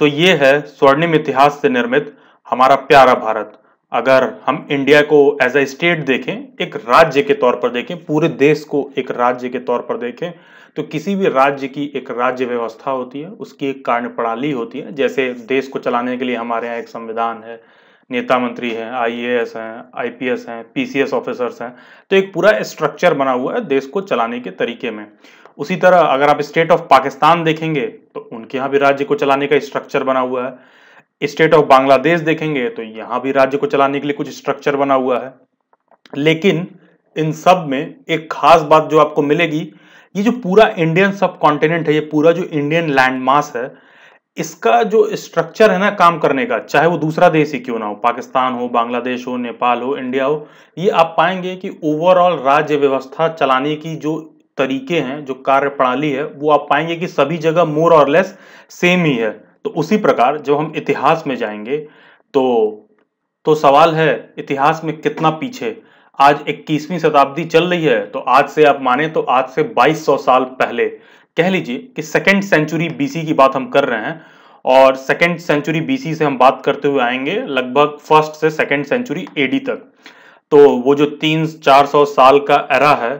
तो ये है स्वर्णिम इतिहास से निर्मित हमारा प्यारा भारत अगर हम इंडिया को एज ए स्टेट देखें एक राज्य के तौर पर देखें पूरे देश को एक राज्य के तौर पर देखें तो किसी भी राज्य की एक राज्य व्यवस्था होती है उसकी एक कार्य प्रणाली होती है जैसे देश को चलाने के लिए हमारे यहाँ एक संविधान है नेता मंत्री हैं आईएएस हैं आईपीएस हैं पीसीएस ऑफिसर्स हैं तो एक पूरा स्ट्रक्चर बना हुआ है देश को चलाने के तरीके में उसी तरह अगर आप स्टेट ऑफ पाकिस्तान देखेंगे तो उनके यहाँ भी राज्य को चलाने का स्ट्रक्चर बना हुआ है स्टेट ऑफ बांग्लादेश देखेंगे तो यहाँ भी राज्य को चलाने के लिए कुछ स्ट्रक्चर बना हुआ है लेकिन इन सब में एक खास बात जो आपको मिलेगी ये जो पूरा इंडियन सब कॉन्टिनेंट है ये पूरा जो इंडियन लैंड मास है इसका जो स्ट्रक्चर है ना काम करने का चाहे वो दूसरा देश ही क्यों ना हो पाकिस्तान हो बांग्लादेश हो नेपाल हो इंडिया हो ये आप पाएंगे कि ओवरऑल राज्य व्यवस्था चलाने की जो तरीके हैं जो कार्य प्रणाली है वो आप पाएंगे कि सभी जगह मोर और लेस सेम ही है तो उसी प्रकार जब हम इतिहास में जाएंगे तो तो सवाल है इतिहास में कितना पीछे आज 21वीं शताब्दी चल रही है तो आज से आप माने तो आज से 2200 साल पहले कह लीजिए कि सेकेंड सेंचुरी बीसी की बात हम कर रहे हैं और सेकेंड सेंचुरी बीसी से हम बात करते हुए आएंगे लगभग फर्स्ट से सेकेंड सेंचुरी एडी तक तो वो जो तीन चार सौ साल का एरा है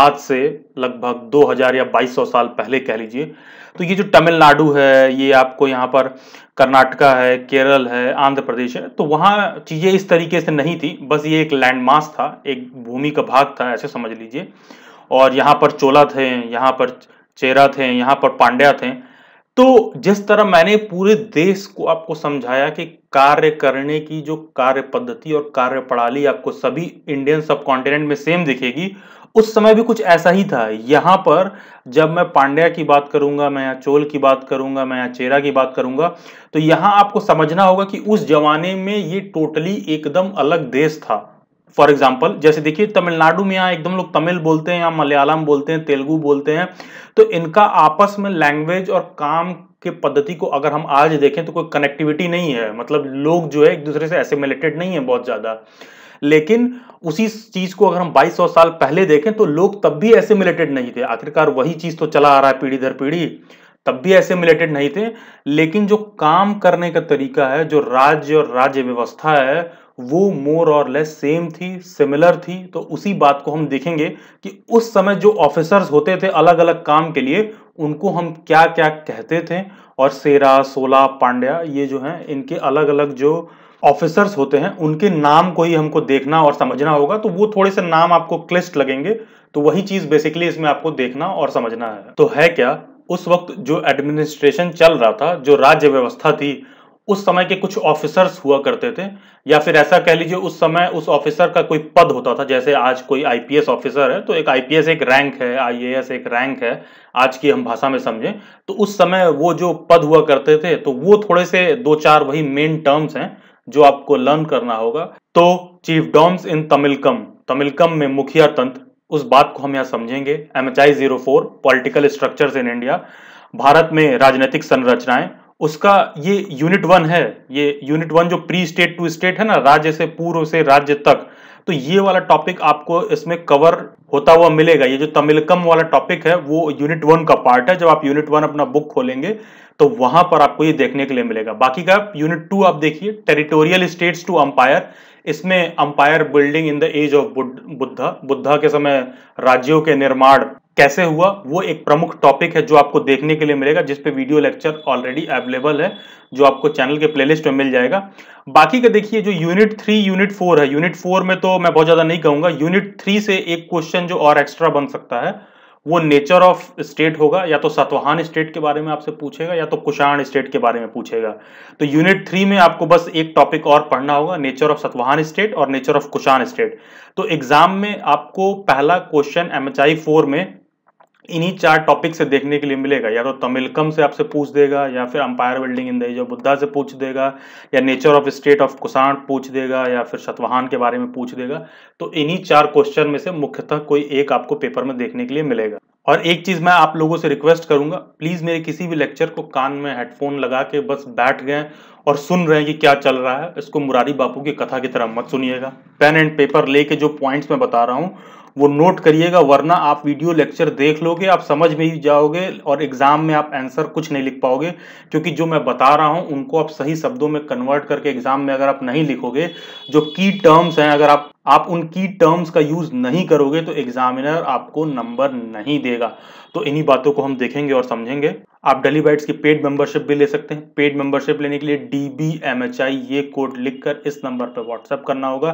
आज से लगभग 2000 या 2200 साल पहले कह लीजिए तो ये जो तमिलनाडु है ये आपको यहाँ पर कर्नाटका है केरल है आंध्र प्रदेश है तो वहाँ चीज़ें इस तरीके से नहीं थी बस ये एक लैंडमास था एक भूमि का भाग था ऐसे समझ लीजिए और यहाँ पर चोला थे यहाँ पर चेरा थे यहाँ पर पांड्या थे तो जिस तरह मैंने पूरे देश को आपको समझाया कि कार्य करने की जो कार्य पद्धति और कार्य प्रणाली आपको सभी इंडियन सब कॉन्टिनेंट में सेम दिखेगी उस समय भी कुछ ऐसा ही था यहाँ पर जब मैं पांड्या की बात करूंगा मैं यहाँ चोल की बात करूंगा मैं यहाँ चेरा की बात करूंगा तो यहाँ आपको समझना होगा कि उस जमाने में ये टोटली एकदम अलग देश था फॉर एग्जाम्पल जैसे देखिए तमिलनाडु में यहाँ एकदम लोग तमिल बोलते हैं या मलयालम बोलते हैं तेलुगु बोलते हैं तो इनका आपस में लैंग्वेज और काम के पद्धति को अगर हम आज देखें तो कोई कनेक्टिविटी नहीं है मतलब लोग जो है एक दूसरे से एसिमिलेटेड नहीं है बहुत ज़्यादा लेकिन उसी चीज को अगर हम 2200 साल पहले देखें तो लोग तब भी मिलेटेड नहीं थे आखिरकार वही चीज तो चला आ रहा है पीढ़ी दर पीढ़ी तब भी ऐसे मिलेटेड नहीं थे लेकिन जो काम करने का तरीका है जो राज्य और राज्य व्यवस्था है वो मोर और लेस सेम थी सिमिलर थी तो उसी बात को हम देखेंगे कि उस समय जो ऑफिसर्स होते थे अलग अलग काम के लिए उनको हम क्या क्या कहते थे और सेरा सोला पांड्या ये जो हैं इनके अलग अलग जो ऑफिसर्स होते हैं उनके नाम को ही हमको देखना और समझना होगा तो वो थोड़े से नाम आपको क्लिस्ट लगेंगे तो वही चीज़ बेसिकली इसमें आपको देखना और समझना है तो है क्या उस वक्त जो एडमिनिस्ट्रेशन चल रहा था जो राज्य व्यवस्था थी उस समय के कुछ ऑफिसर्स हुआ करते थे या फिर ऐसा कह लीजिए उस समय उस ऑफिसर का कोई पद होता था जैसे आज कोई आईपीएस ऑफिसर है तो एक आईपीएस एक रैंक है आईएएस एक रैंक है आज की हम भाषा में समझें तो उस समय वो जो पद हुआ करते थे तो वो थोड़े से दो चार वही मेन टर्म्स हैं जो आपको लर्न करना होगा तो chiefdoms in Tamilakam Tamilakam में मुखिया तंत्र उस बात को हम यहाँ समझेंगे M H I zero four political structure in India Bharat में राजनीतिक संरचनाएं उसका ये यूनिट वन है ये यूनिट वन जो प्री स्टेट टू स्टेट है ना राज्य से पूर्व से राज्य तक तो ये वाला टॉपिक आपको इसमें कवर होता हुआ मिलेगा ये जो तमिलकम वाला टॉपिक है वो यूनिट वन का पार्ट है जब आप यूनिट वन अपना बुक खोलेंगे तो वहां पर आपको ये देखने के लिए मिलेगा बाकी का यूनिट टू आप देखिए टेरिटोरियल स्टेट्स टू अंपायर इसमें empire building in the age of Buddha Buddha के समय राज्यों के निर्माण कैसे हुआ वो एक प्रमुख टॉपिक है जो आपको देखने के लिए मिलेगा जिस पे वीडियो लेक्चर ऑलरेडी अवेलेबल है जो आपको चैनल के प्लेलिस्ट में मिल जाएगा बाकी का देखिए जो यूनिट थ्री यूनिट फोर है यूनिट फोर में तो मैं बहुत ज़्यादा नहीं कहूंगा यूनिट थ्री से एक क्वेश्चन जो और एक्स्ट्रा बन सकता है वो नेचर ऑफ स्टेट होगा या तो सतवाहन स्टेट के बारे में आपसे पूछेगा या तो कुशाण स्टेट के बारे में पूछेगा तो यूनिट थ्री में आपको बस एक टॉपिक और पढ़ना होगा नेचर ऑफ सतवाहन स्टेट और नेचर ऑफ कुशाण स्टेट तो एग्जाम में आपको पहला question M H I four में इन्हीं चार टॉपिक से देखने के लिए मिलेगा या तो तमिलकम से आपसे पूछ देगा या फिर empire building in the age of Buddha से पूछ देगा या nature of state of Kushan पूछ देगा या फिर शतवाहन के बारे में पूछ देगा तो इन्हीं चार क्वेश्चन में से मुख्यतः कोई एक आपको पेपर में देखने के लिए मिलेगा और एक चीज़ मैं आप लोगों से रिक्वेस्ट करूंगा प्लीज़ मेरे किसी भी लेक्चर को कान में हेडफोन लगा के बस बैठ गए और सुन रहे हैं कि क्या चल रहा है इसको मुरारी बापू की कथा की तरह मत सुनिएगा पेन एंड पेपर लेके जो पॉइंट्स मैं बता रहा हूं वो नोट करिएगा वरना आप वीडियो लेक्चर देख लोगे आप समझ में ही जाओगे और एग्ज़ाम में आप आंसर कुछ नहीं लिख पाओगे क्योंकि जो मैं बता रहा हूं उनको आप सही शब्दों में कन्वर्ट करके एग्ज़ाम में अगर आप नहीं लिखोगे जो की टर्म्स हैं अगर आप आप उन की टर्म्स का यूज़ नहीं करोगे तो एग्जामिनर आपको नंबर नहीं देगा तो इन्हीं बातों को हम देखेंगे और समझेंगे आप डली बाइट्स की पेड मेंबरशिप भी ले सकते हैं पेड मेंबरशिप लेने के लिए D B M H I ये कोड लिखकर इस नंबर पर व्हाट्सअप करना होगा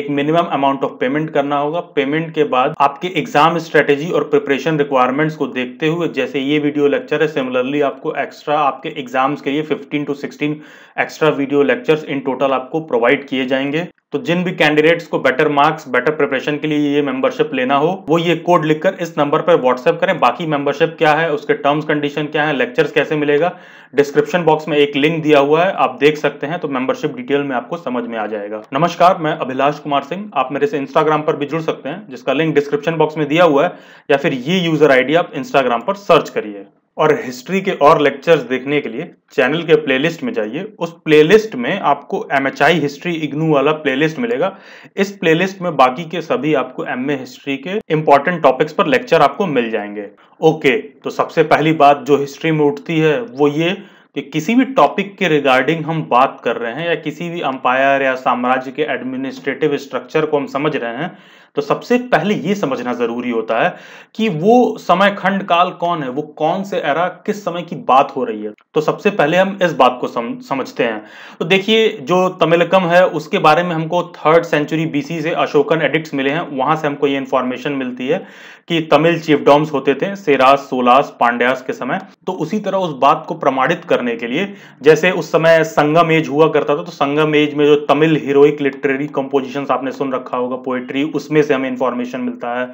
एक मिनिमम अमाउंट ऑफ पेमेंट करना होगा पेमेंट के बाद आपके एग्जाम स्ट्रेटेजी और प्रिपरेशन रिक्वायरमेंट्स को देखते हुए जैसे ये वीडियो लेक्चर है सिमिलरली आपको एक्स्ट्रा आपके एग्जाम्स के लिए fifteen to sixteen extra video lectures in total आपको प्रोवाइड किए जाएंगे तो जिन भी कैंडिडेट्स को बेटर मार्क्स बेटर प्रिपरेशन के लिए ये मेंबरशिप लेना हो वो ये कोड लिखकर इस नंबर पर व्हाट्सएप करें बाकी मेंबरशिप क्या है उसके टर्म्स कंडीशन क्या है हैं लेक्चर्स कैसे मिलेगा डिस्क्रिप्शन बॉक्स में एक लिंक दिया हुआ है आप देख सकते हैं तो मेंबरशिप डिटेल में आपको समझ में आ जाएगा नमस्कार मैं अभिलाष कुमार सिंह आप मेरे से इंस्टाग्राम पर भी जुड़ सकते हैं जिसका लिंक डिस्क्रिप्शन बॉक्स में दिया हुआ है या फिर ये यूजर आईडी आप इंस्टाग्राम पर सर्च करिए और हिस्ट्री के और लेक्चर्स देखने के लिए चैनल के प्लेलिस्ट में जाइए उस प्लेलिस्ट में आपको M H I history IGNOU वाला प्लेलिस्ट मिलेगा इस प्लेलिस्ट में बाकी के सभी आपको एम ए हिस्ट्री के इंपॉर्टेंट टॉपिक्स पर लेक्चर आपको मिल जाएंगे ओके तो सबसे पहली बात जो हिस्ट्री में उठती है वो ये कि किसी भी टॉपिक के रिगार्डिंग हम बात कर रहे हैं या किसी भी अंपायर या साम्राज्य के एडमिनिस्ट्रेटिव स्ट्रक्चर को हम समझ रहे हैं तो सबसे पहले यह समझना जरूरी होता है कि वो समय खंड काल कौन है वो कौन से एरा किस समय की बात हो रही है तो सबसे पहले हम इस बात को सम, समझते हैं तो देखिए जो तमिलकम है उसके बारे में हमको थर्ड सेंचुरी बीसी से अशोकन एडिक्ट मिले हैं वहां से हमको ये इंफॉर्मेशन मिलती है कि तमिल चीफडॉम्स होते थे सेरास सोलास पांड्यास के समय तो उसी तरह उस बात को प्रमाणित करने के लिए जैसे उस समय संगम एज हुआ करता था तो संगम एज में जो तमिल हीरोइक लिटरेरी कंपोजिशन आपने सुन रखा होगा पोएट्री उसमें से हमें इन्फॉर्मेशन मिलता है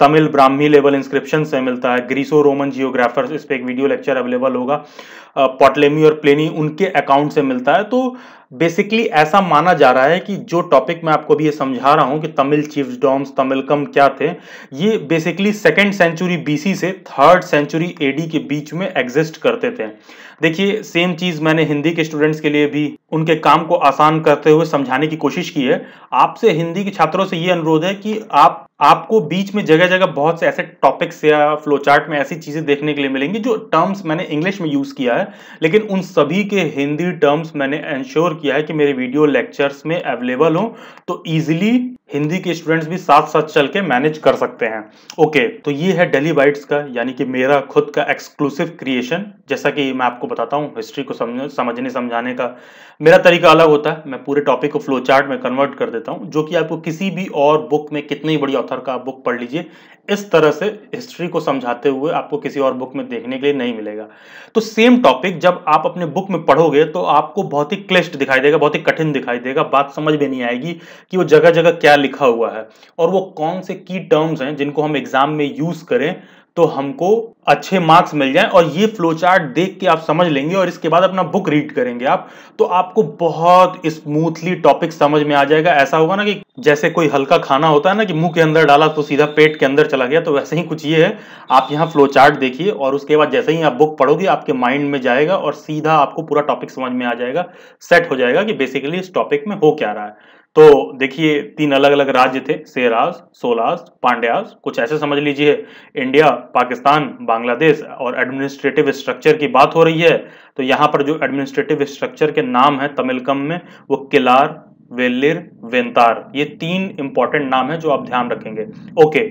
तमिल ब्राह्मी लेवल इंस्क्रिप्शन से मिलता है ग्रीसो रोमन जियोग्राफर्स इस पर एक वीडियो लेक्चर अवेलेबल होगा पॉटलेमी और प्लेनी उनके अकाउंट से मिलता है तो बेसिकली ऐसा माना जा रहा है कि जो टॉपिक मैं आपको भी ये समझा रहा हूँ कि तमिल चीफ डॉम्स तमिलकम क्या थे ये बेसिकली सेकेंड सेंचुरी बीसी से थर्ड सेंचुरी एडी के बीच में एग्जिस्ट करते थे देखिए सेम चीज़ मैंने हिंदी के स्टूडेंट्स के लिए भी उनके काम को आसान करते हुए समझाने की कोशिश की है आपसे हिंदी के छात्रों से ये अनुरोध है कि आप आपको बीच में जगह जगह बहुत से ऐसे टॉपिक्स या फ्लोचार्ट में ऐसी चीज़ें देखने के लिए मिलेंगी जो टर्म्स मैंने इंग्लिश में यूज़ किया है लेकिन उन सभी के हिंदी टर्म्स मैंने इंश्योर किया है कि मेरे वीडियो लेक्चर्स में अवेलेबल हों तो ईजिली हिंदी के स्टूडेंट्स भी साथ साथ चल के मैनेज कर सकते हैं ओके तो ये है डेली बाइट्स का यानी कि मेरा खुद का एक्सक्लूसिव क्रिएशन जैसा कि मैं आपको बताता हूँ हिस्ट्री को समझ समझने समझाने का मेरा तरीका अलग होता है मैं पूरे टॉपिक को फ्लो चार्ट में कन्वर्ट कर देता हूँ जो कि आपको किसी भी और बुक में कितनी बड़ी ऑथर का आप बुक पढ़ लीजिए इस तरह से हिस्ट्री को समझाते हुए आपको किसी और बुक में देखने के लिए नहीं मिलेगा तो सेम टॉपिक जब आप अपने बुक में पढ़ोगे तो आपको बहुत ही क्लिष्ट दिखाई देगा बहुत ही कठिन दिखाई देगा बात समझ में नहीं आएगी कि वो जगह जगह क्या क्या लिखा हुआ है और वो कौन से की टर्म्स हैं जिनको हम एग्जाम में यूज करें तो हमको अच्छे मार्क्स मिल जाएं और ये फ्लो चार्ट देख के आप समझ लेंगे और इसके बाद अपना बुक रीड करेंगे आप तो आपको बहुत स्मूथली टॉपिक समझ में आ जाएगा ऐसा होगा ना कि जैसे कोई हल्का खाना होता है ना कि मुंह के अंदर डाला तो सीधा पेट के अंदर चला गया तो वैसे ही कुछ ये है आप यहाँ फ्लो चार्ट देखिए और उसके बाद जैसे ही आप बुक पढ़ोगे आपके माइंड में जाएगा और सीधा आपको पूरा टॉपिक समझ में आ जाएगा सेट हो जाएगा कि बेसिकली इस टॉपिक में हो क्या रहा है तो देखिए तीन अलग अलग राज्य थे सेराज सोलास पांड्यास कुछ ऐसे समझ लीजिए इंडिया पाकिस्तान बांग्लादेश और एडमिनिस्ट्रेटिव स्ट्रक्चर की बात हो रही है तो यहाँ पर जो एडमिनिस्ट्रेटिव स्ट्रक्चर के नाम है तमिलकम में वो किलार वेल्लिर वेंतार ये तीन इंपॉर्टेंट नाम है जो आप ध्यान रखेंगे ओके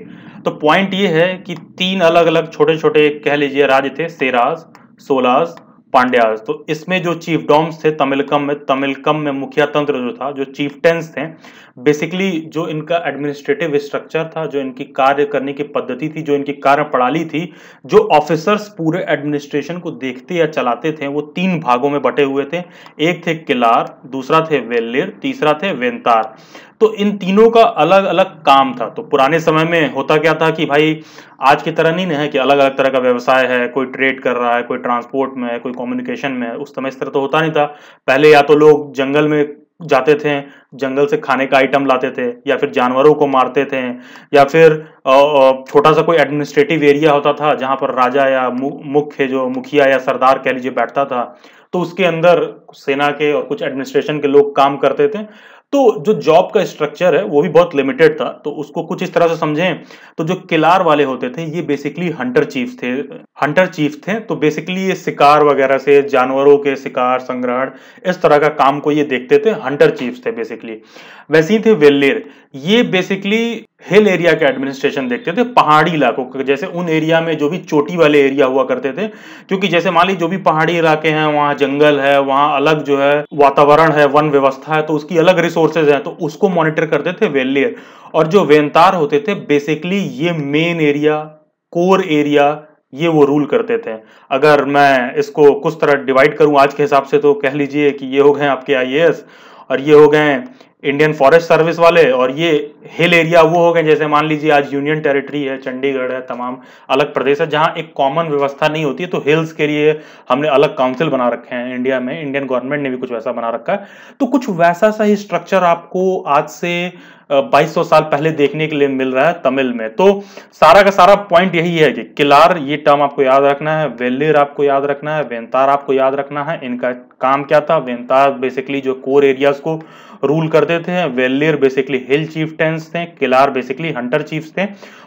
तो पॉइंट ये है कि तीन अलग अलग छोटे छोटे कह लीजिए राज्य थे सेराज सोलास पांड्याज तो इसमें जो चीफ डॉम्स थे तमिलकम में तमिलकम में मुखिया तंत्र जो था जो चीफ टेंस थे बेसिकली जो इनका एडमिनिस्ट्रेटिव स्ट्रक्चर था जो इनकी कार्य करने की पद्धति थी जो इनकी कार्य प्रणाली थी जो ऑफिसर्स पूरे एडमिनिस्ट्रेशन को देखते या चलाते थे वो तीन भागों में बटे हुए थे एक थे किलार दूसरा थे वेल्लिर तीसरा थे वेंतार तो इन तीनों का अलग अलग काम था तो पुराने समय में होता क्या था कि भाई आज की तरह नहीं है कि अलग अलग तरह का व्यवसाय है कोई ट्रेड कर रहा है कोई ट्रांसपोर्ट में है कोई कम्युनिकेशन में उस समय इस तरह तो होता नहीं था पहले या तो लोग जंगल में जाते थे जंगल से खाने का आइटम लाते थे या फिर जानवरों को मारते थे या फिर छोटा सा कोई एडमिनिस्ट्रेटिव एरिया होता था जहां पर राजा या मुख्य जो मुखिया या सरदार कह लीजिए बैठता था तो उसके अंदर सेना के और कुछ एडमिनिस्ट्रेशन के लोग काम करते थे तो जो जॉब का स्ट्रक्चर है वो भी बहुत लिमिटेड था तो उसको कुछ इस तरह से समझें तो जो किलार वाले होते थे ये बेसिकली हंटर चीफ थे हंटर चीफ थे तो बेसिकली ये शिकार वगैरह से जानवरों के शिकार संग्रहण इस तरह का काम को ये देखते थे हंटर चीफ थे बेसिकली वैसे ही थे वेल्लेर ये बेसिकली हिल एरिया के एडमिनिस्ट्रेशन देखते थे पहाड़ी इलाकों के जैसे उन एरिया में जो भी चोटी वाले एरिया हुआ करते थे क्योंकि जैसे मान लीजिए जो भी पहाड़ी इलाके हैं वहाँ जंगल है वहाँ अलग जो है वातावरण है वन व्यवस्था है तो उसकी अलग रिसोर्सेज हैं तो उसको मॉनिटर करते थे वेलियर और जो वेंतार होते थे बेसिकली ये मेन एरिया कोर एरिया ये वो रूल करते थे अगर मैं इसको कुछ तरह डिवाइड करूँ आज के हिसाब से तो कह लीजिए कि ये हो गए आपके आई और ये हो गए इंडियन फॉरेस्ट सर्विस वाले और ये हिल एरिया वो हो गए जैसे मान लीजिए आज यूनियन टेरिटरी है चंडीगढ़ है तमाम अलग प्रदेश है जहाँ एक कॉमन व्यवस्था नहीं होती है तो हिल्स के लिए हमने अलग काउंसिल बना रखे हैं इंडिया में इंडियन गवर्नमेंट ने भी कुछ वैसा बना रखा है तो कुछ वैसा सा ही स्ट्रक्चर आपको आज से बाईस साल पहले देखने के लिए मिल रहा है तमिल में तो सारा का सारा पॉइंट यही है कि किलार ये टर्म आपको याद रखना है वेल्लेर आपको याद रखना है वेंतार आपको याद रखना है इनका काम क्या था वेंतार बेसिकली जो कोर एरियाज को रूल करते थे वेल्लियर बेसिकली हिल चीफटेंस थे किलार बेसिकली हंटर चीफ्स थे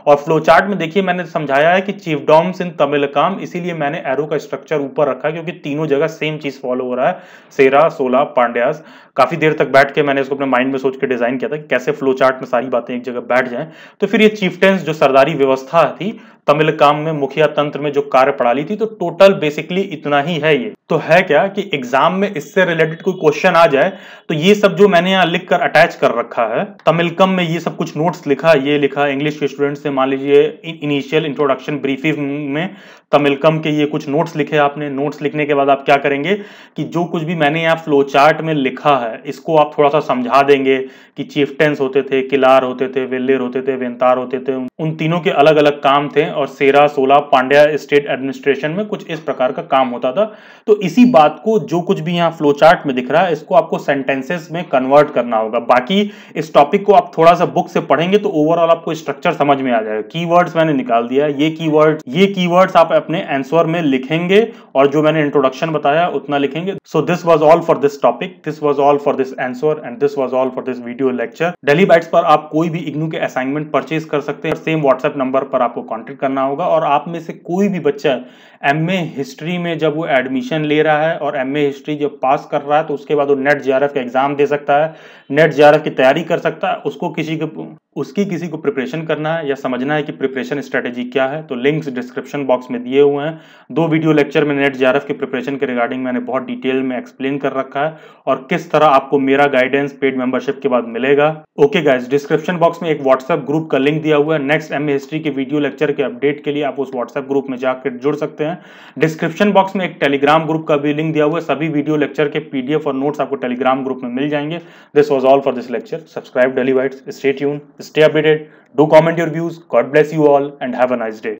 और फ्लो चार्ट में देखिए मैंने समझाया है कि चीफ डॉम्स इन तमिल काम इसीलिए मैंने एरो का स्ट्रक्चर ऊपर रखा है क्योंकि तीनों जगह सेम चीज फॉलो हो रहा है सेरा सोला पांड्यास काफी देर तक बैठ के मैंने इसको अपने माइंड में सोच के डिजाइन किया था कि कैसे फ्लो चार्ट में सारी बातें एक जगह बैठ जाए तो फिर ये चीफटेंस जो सरदारी व्यवस्था थी तमिल काम में मुखिया तंत्र में जो कार्य प्रणाली थी तो टोटल बेसिकली इतना ही है ये तो है क्या कि एग्जाम में इससे रिलेटेड कोई क्वेश्चन आ जाए तो ये सब जो मैं मैंने यहाँ लिख कर अटैच कर रखा है तमिलकम में ये सब कुछ नोट्स लिखा ये लिखा इंग्लिश के स्टूडेंट से मान लीजिए इनिशियल इंट्रोडक्शन ब्रीफिंग में तमिलकम के ये कुछ नोट्स लिखे आपने नोट्स लिखने के बाद आप क्या करेंगे कि जो कुछ भी मैंने यहाँ फ्लो चार्ट में लिखा है इसको आप थोड़ा सा समझा देंगे कि चीफ्टेंस होते थे किलार होते थे वेल्लेर होते थे वेंतार होते थे उन तीनों के अलग अलग काम थे और सेरा सोलह पांड्या स्टेट एडमिनिस्ट्रेशन में कुछ इस प्रकार का काम होता था तो इसी बात को जो कुछ भी यहाँ फ्लो चार्ट में दिख रहा है इसको आपको सेंटेंसेस में कन्वर्ट कन्वर्ट करना होगा बाकी इस टॉपिक को आप थोड़ा सा बुक से पढ़ेंगे तो ओवरऑल आपको स्ट्रक्चर समझ में आ जाएगा कीवर्ड्स मैंने निकाल दिया ये कीवर्ड्स ये कीवर्ड्स आप अपने आंसर में लिखेंगे और जो मैंने इंट्रोडक्शन बताया उतना लिखेंगे so this was all for this topic this was all for this answer and this was all for this video lecture daily bites पर आप कोई भी इग्नू के असाइनमेंट परचेज कर सकते हैं सेम व्हाट्सएप नंबर पर आपको कॉन्टेक्ट करना होगा और आप में से कोई भी बच्चा एम हिस्ट्री में जब वो एडमिशन ले रहा है और एम हिस्ट्री जब पास कर रहा है तो उसके बाद वो नेट जे का एग्जाम दे सकता है है नेट जे की तैयारी कर सकता है उसको किसी के उसकी किसी को प्रिपरेशन करना है या समझना है कि प्रिपरेशन स्ट्रेटेजी क्या है तो लिंक्स डिस्क्रिप्शन बॉक्स में दिए हुए हैं दो वीडियो लेक्चर में नेट जी के प्रिपरेशन के रिगार्डिंग मैंने बहुत डिटेल में एक्सप्लेन कर रखा है और किस तरह आपको मेरा गाइडेंस पेड मेंबरशिप के बाद मिलेगा ओके गाइज डिस्क्रिप्शन बॉक्स में एक व्हाट्सएप ग्रुप का लिंक दिया हुआ है नेक्स्ट एम हिस्ट्री के वीडियो लेक्चर के अपडेट के लिए आप उस व्हाट्सएप ग्रुप में जाकर जुड़ सकते हैं डिस्क्रिप्शन बॉक्स में एक टेलीग्राम ग्रुप का भी लिंक दिया हुआ है सभी वीडियो लेक्चर के पीडीएफ और नोट्स आपको टेलीग्राम ग्रुप में मिल जाएंगे this was all for this lecture subscribe daily white stay यून Stay updated. Do comment your views. God bless you all and have a nice day.